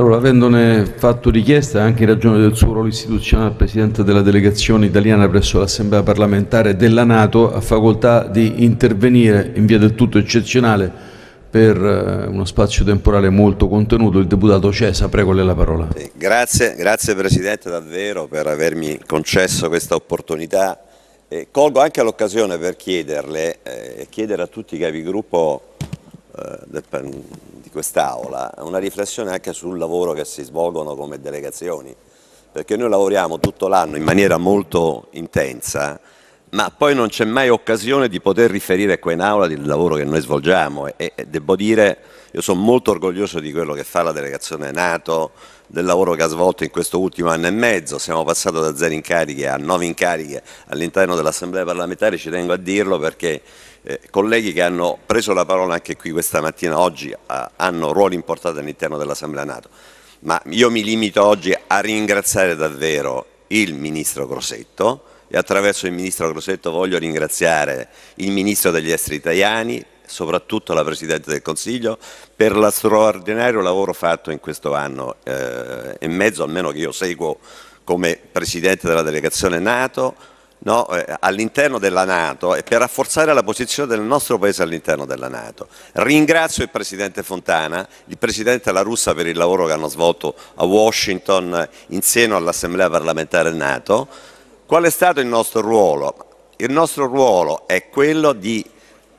Allora, avendone fatto richiesta anche in ragione del suo ruolo istituzionale, Presidente della delegazione italiana presso l'Assemblea parlamentare della Nato ha facoltà di intervenire in via del tutto eccezionale per eh, uno spazio temporale molto contenuto il deputato Cesa, prego lei la parola. Eh, grazie, grazie Presidente davvero per avermi concesso questa opportunità. E colgo anche l'occasione per chiederle eh, e eh, chiedere a tutti i capigruppo eh, del, di quest'Aula una riflessione anche sul lavoro che si svolgono come delegazioni, perché noi lavoriamo tutto l'anno in maniera molto intensa ma poi non c'è mai occasione di poter riferire qua in aula del lavoro che noi svolgiamo e, e devo dire, io sono molto orgoglioso di quello che fa la delegazione Nato, del lavoro che ha svolto in questo ultimo anno e mezzo, siamo passati da zero incariche a nove incariche all'interno dell'Assemblea parlamentare, ci tengo a dirlo perché eh, colleghi che hanno preso la parola anche qui questa mattina, oggi a, hanno ruoli importanti all'interno dell'Assemblea Nato, ma io mi limito oggi a ringraziare davvero il Ministro Grosetto, e attraverso il Ministro Grossetto voglio ringraziare il Ministro degli Esteri italiani, soprattutto la Presidente del Consiglio, per lo straordinario lavoro fatto in questo anno eh, e mezzo, almeno che io seguo come Presidente della Delegazione Nato, no, eh, all'interno della Nato e per rafforzare la posizione del nostro Paese all'interno della Nato. Ringrazio il Presidente Fontana, il Presidente La Russa per il lavoro che hanno svolto a Washington eh, in seno all'Assemblea parlamentare Nato, Qual è stato il nostro ruolo? Il nostro ruolo è quello di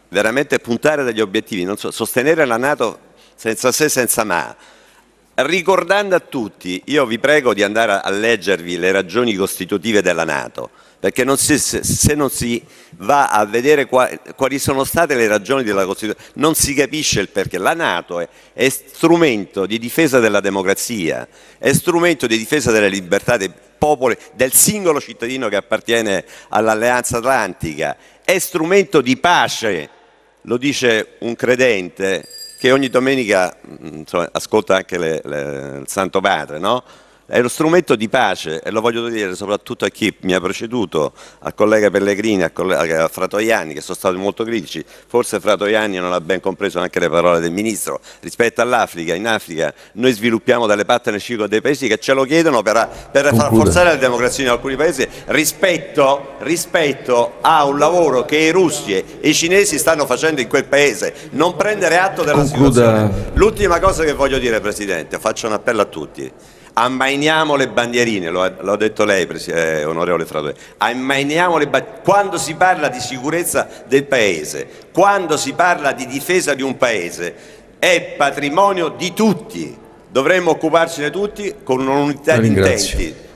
veramente puntare dagli obiettivi, so, sostenere la Nato senza se, senza ma, Ricordando a tutti, io vi prego di andare a leggervi le ragioni costitutive della Nato, perché non si, se non si va a vedere quali sono state le ragioni della Costituzione, non si capisce il perché. La Nato è, è strumento di difesa della democrazia, è strumento di difesa delle libertà dei popoli, del singolo cittadino che appartiene all'Alleanza Atlantica, è strumento di pace, lo dice un credente che ogni domenica mm, insomma, ascolta anche le, le, il Santo Padre, no? è lo strumento di pace e lo voglio dire soprattutto a chi mi ha preceduto, al collega Pellegrini, a, collega Fratoiani che sono stati molto critici, forse Fratoiani non ha ben compreso anche le parole del Ministro, rispetto all'Africa, in Africa noi sviluppiamo delle partnership con dei paesi che ce lo chiedono per, per rafforzare la democrazia in alcuni paesi rispetto, rispetto a un lavoro che i russi e i cinesi stanno facendo in quel paese, non prendere atto della Concluda. situazione. L'ultima cosa che voglio dire Presidente, faccio un appello a tutti ammainiamo le bandierine, lo ha, lo ha detto lei, eh, onorevole Fratore, ammainiamo le bandierine, quando si parla di sicurezza del Paese, quando si parla di difesa di un Paese, è patrimonio di tutti, dovremmo occuparcene tutti con un'unità di intenti.